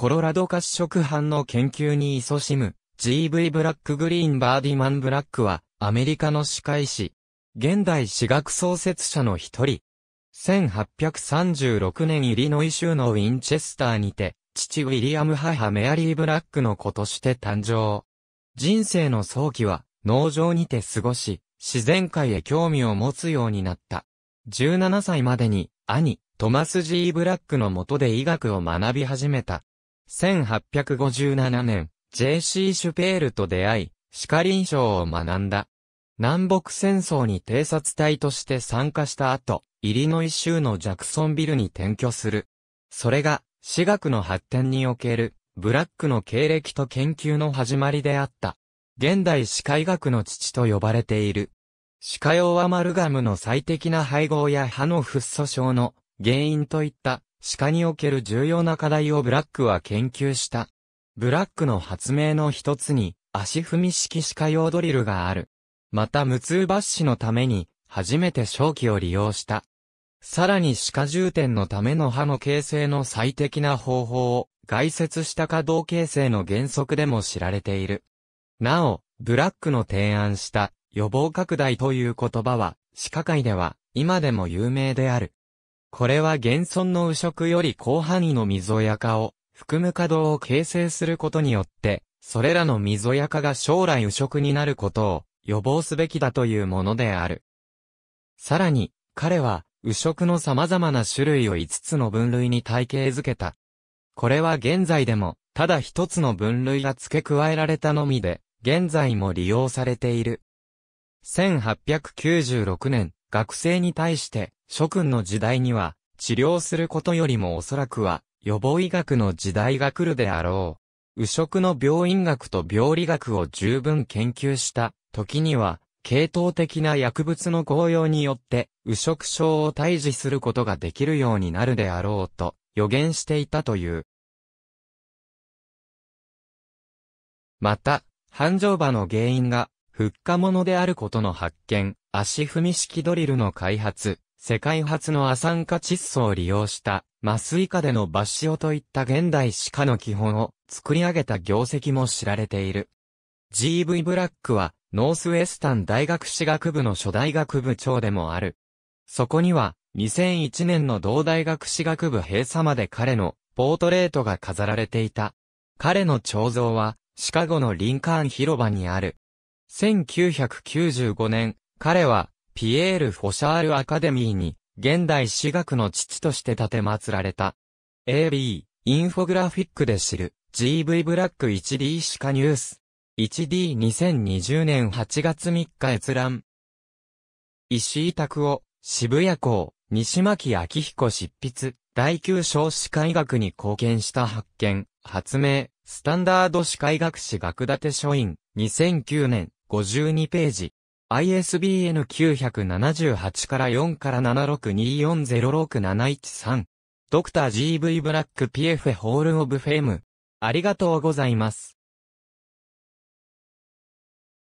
コロラド褐色斑の研究に勤しむ GV ブラックグリーンバーディマン・ブラックはアメリカの歯科医師。現代歯学創設者の一人。1836年イリノイ州のウィンチェスターにて、父ウィリアム母メアリー・ブラックの子として誕生。人生の早期は農場にて過ごし、自然界へ興味を持つようになった。17歳までに兄、トマス・ G・ ブラックの下で医学を学び始めた。1857年、J.C. シュペールと出会い、歯科臨床を学んだ。南北戦争に偵察隊として参加した後、イリノイ州のジャクソンビルに転居する。それが、私学の発展における、ブラックの経歴と研究の始まりであった。現代歯科医学の父と呼ばれている。歯科用アマルガムの最適な配合や歯のフッ素症の原因といった鹿における重要な課題をブラックは研究した。ブラックの発明の一つに、足踏み式鹿用ドリルがある。また無痛抜歯のために、初めて正気を利用した。さらに歯科重点のための歯の形成の最適な方法を、外説した可動形成の原則でも知られている。なお、ブラックの提案した予防拡大という言葉は、歯科界では今でも有名である。これは現存の右色より広範囲の溝やかを含む稼働を形成することによって、それらの溝やかが将来右色になることを予防すべきだというものである。さらに、彼は、右色の様々な種類を5つの分類に体系づけた。これは現在でも、ただ一つの分類が付け加えられたのみで、現在も利用されている。1896年、学生に対して、諸君の時代には、治療することよりもおそらくは、予防医学の時代が来るであろう。右職の病院学と病理学を十分研究した時には、系統的な薬物の合用によって、右職症を退治することができるようになるであろうと予言していたという。また、繁盛場の原因が、復活物であることの発見、足踏み式ドリルの開発、世界初の亜酸化窒素を利用した麻酔カでの抜塩といった現代歯科の基本を作り上げた業績も知られている。G.V. ブラックはノースウェスタン大学歯学部の初大学部長でもある。そこには2001年の同大学歯学部閉鎖まで彼のポートレートが飾られていた。彼の彫像はシカゴのリンカーン広場にある。1995年、彼はピエール・フォシャール・アカデミーに、現代史学の父として建て祀られた。AB、インフォグラフィックで知る、GV ブラック 1D 歯科ニュース。1D2020 年8月3日閲覧。石井拓夫、渋谷校、西巻昭彦執筆、第9章歯科医学に貢献した発見、発明、スタンダード歯科医学史学立書院、2009年、52ページ。ISBN 978から4から762406713。ドクター GV ブラック PF ホールオブフェーム。ありがとうございます。